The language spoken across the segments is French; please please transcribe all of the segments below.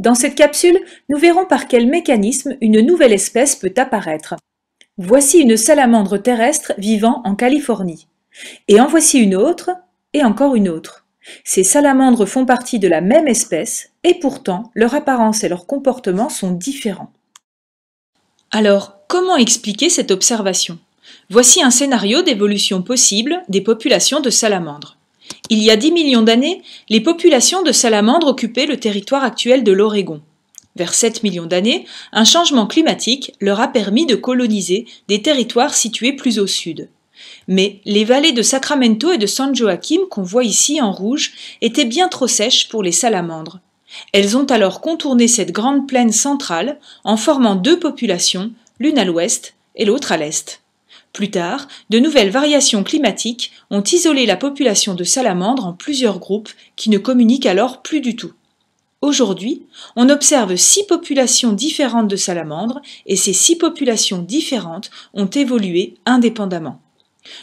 Dans cette capsule, nous verrons par quel mécanisme une nouvelle espèce peut apparaître. Voici une salamandre terrestre vivant en Californie. Et en voici une autre, et encore une autre. Ces salamandres font partie de la même espèce, et pourtant leur apparence et leur comportement sont différents. Alors, comment expliquer cette observation Voici un scénario d'évolution possible des populations de salamandres. Il y a 10 millions d'années, les populations de salamandres occupaient le territoire actuel de l'Oregon. Vers 7 millions d'années, un changement climatique leur a permis de coloniser des territoires situés plus au sud. Mais les vallées de Sacramento et de San Joaquim qu'on voit ici en rouge étaient bien trop sèches pour les salamandres. Elles ont alors contourné cette grande plaine centrale en formant deux populations, l'une à l'ouest et l'autre à l'est. Plus tard, de nouvelles variations climatiques ont isolé la population de salamandres en plusieurs groupes qui ne communiquent alors plus du tout. Aujourd'hui, on observe six populations différentes de salamandres et ces six populations différentes ont évolué indépendamment.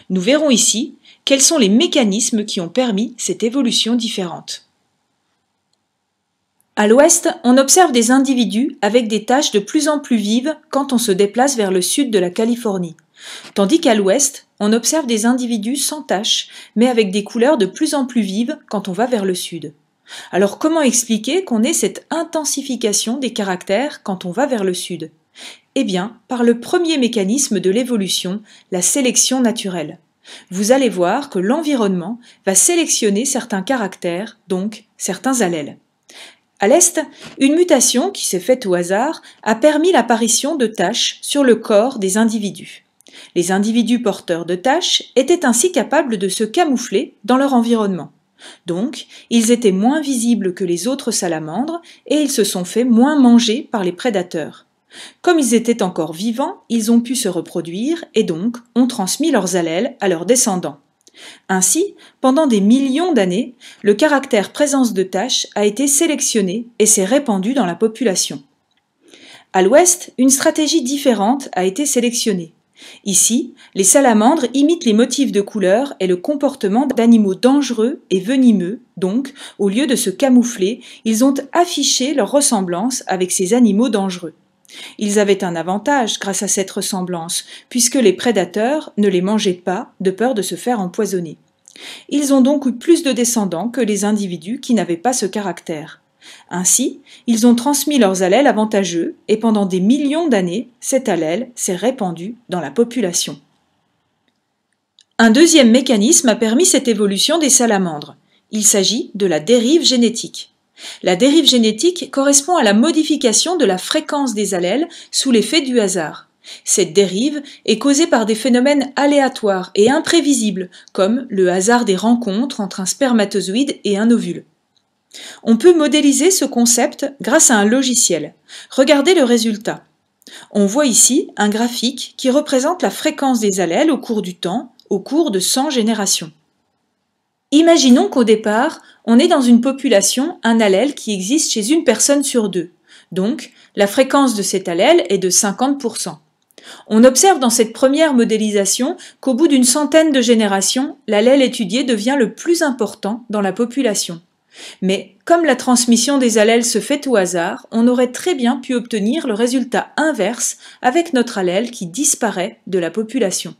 Nous verrons ici quels sont les mécanismes qui ont permis cette évolution différente. À l'ouest, on observe des individus avec des taches de plus en plus vives quand on se déplace vers le sud de la Californie. Tandis qu'à l'ouest, on observe des individus sans taches, mais avec des couleurs de plus en plus vives quand on va vers le sud. Alors comment expliquer qu'on ait cette intensification des caractères quand on va vers le sud Eh bien, par le premier mécanisme de l'évolution, la sélection naturelle. Vous allez voir que l'environnement va sélectionner certains caractères, donc certains allèles. À l'est, une mutation qui s'est faite au hasard a permis l'apparition de taches sur le corps des individus. Les individus porteurs de tâches étaient ainsi capables de se camoufler dans leur environnement. Donc, ils étaient moins visibles que les autres salamandres et ils se sont fait moins manger par les prédateurs. Comme ils étaient encore vivants, ils ont pu se reproduire et donc ont transmis leurs allèles à leurs descendants. Ainsi, pendant des millions d'années, le caractère présence de tâches a été sélectionné et s'est répandu dans la population. À l'ouest, une stratégie différente a été sélectionnée. Ici, les salamandres imitent les motifs de couleur et le comportement d'animaux dangereux et venimeux, donc, au lieu de se camoufler, ils ont affiché leur ressemblance avec ces animaux dangereux. Ils avaient un avantage grâce à cette ressemblance, puisque les prédateurs ne les mangeaient pas de peur de se faire empoisonner. Ils ont donc eu plus de descendants que les individus qui n'avaient pas ce caractère. Ainsi, ils ont transmis leurs allèles avantageux et pendant des millions d'années, cet allèle s'est répandu dans la population. Un deuxième mécanisme a permis cette évolution des salamandres. Il s'agit de la dérive génétique. La dérive génétique correspond à la modification de la fréquence des allèles sous l'effet du hasard. Cette dérive est causée par des phénomènes aléatoires et imprévisibles, comme le hasard des rencontres entre un spermatozoïde et un ovule. On peut modéliser ce concept grâce à un logiciel. Regardez le résultat. On voit ici un graphique qui représente la fréquence des allèles au cours du temps, au cours de 100 générations. Imaginons qu'au départ, on ait dans une population un allèle qui existe chez une personne sur deux. Donc, la fréquence de cet allèle est de 50%. On observe dans cette première modélisation qu'au bout d'une centaine de générations, l'allèle étudié devient le plus important dans la population. Mais comme la transmission des allèles se fait au hasard, on aurait très bien pu obtenir le résultat inverse avec notre allèle qui disparaît de la population.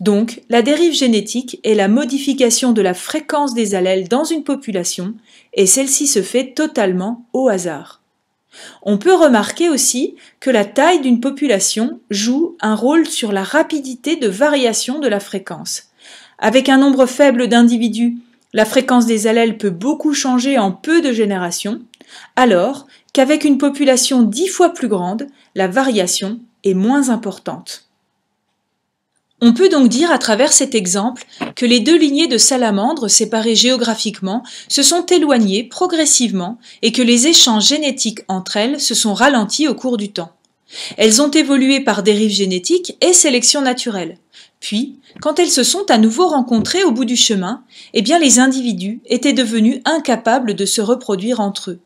Donc, la dérive génétique est la modification de la fréquence des allèles dans une population, et celle-ci se fait totalement au hasard. On peut remarquer aussi que la taille d'une population joue un rôle sur la rapidité de variation de la fréquence. Avec un nombre faible d'individus la fréquence des allèles peut beaucoup changer en peu de générations, alors qu'avec une population dix fois plus grande, la variation est moins importante. On peut donc dire à travers cet exemple que les deux lignées de salamandres séparées géographiquement se sont éloignées progressivement et que les échanges génétiques entre elles se sont ralentis au cours du temps. Elles ont évolué par dérive génétique et sélection naturelle, puis, quand elles se sont à nouveau rencontrées au bout du chemin, eh bien les individus étaient devenus incapables de se reproduire entre eux.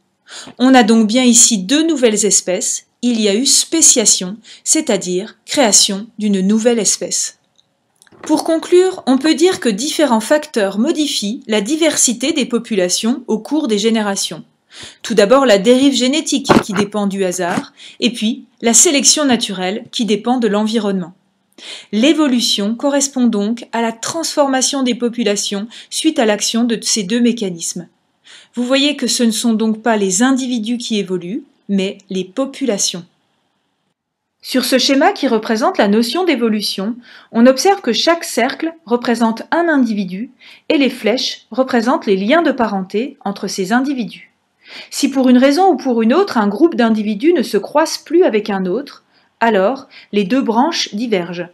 On a donc bien ici deux nouvelles espèces, il y a eu spéciation, c'est-à-dire création d'une nouvelle espèce. Pour conclure, on peut dire que différents facteurs modifient la diversité des populations au cours des générations. Tout d'abord la dérive génétique qui dépend du hasard, et puis la sélection naturelle qui dépend de l'environnement. L'évolution correspond donc à la transformation des populations suite à l'action de ces deux mécanismes. Vous voyez que ce ne sont donc pas les individus qui évoluent, mais les populations. Sur ce schéma qui représente la notion d'évolution, on observe que chaque cercle représente un individu et les flèches représentent les liens de parenté entre ces individus. Si pour une raison ou pour une autre un groupe d'individus ne se croise plus avec un autre, alors les deux branches divergent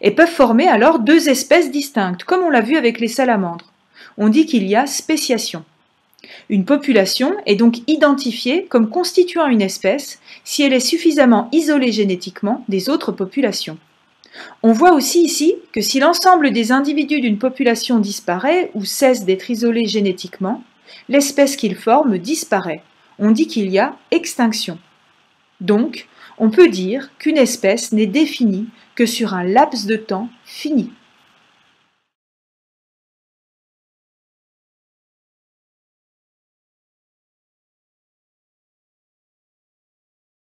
et peuvent former alors deux espèces distinctes, comme on l'a vu avec les salamandres. On dit qu'il y a spéciation. Une population est donc identifiée comme constituant une espèce si elle est suffisamment isolée génétiquement des autres populations. On voit aussi ici que si l'ensemble des individus d'une population disparaît ou cesse d'être isolé génétiquement, l'espèce qu'ils forment disparaît. On dit qu'il y a extinction. Donc, on peut dire qu'une espèce n'est définie que sur un laps de temps fini.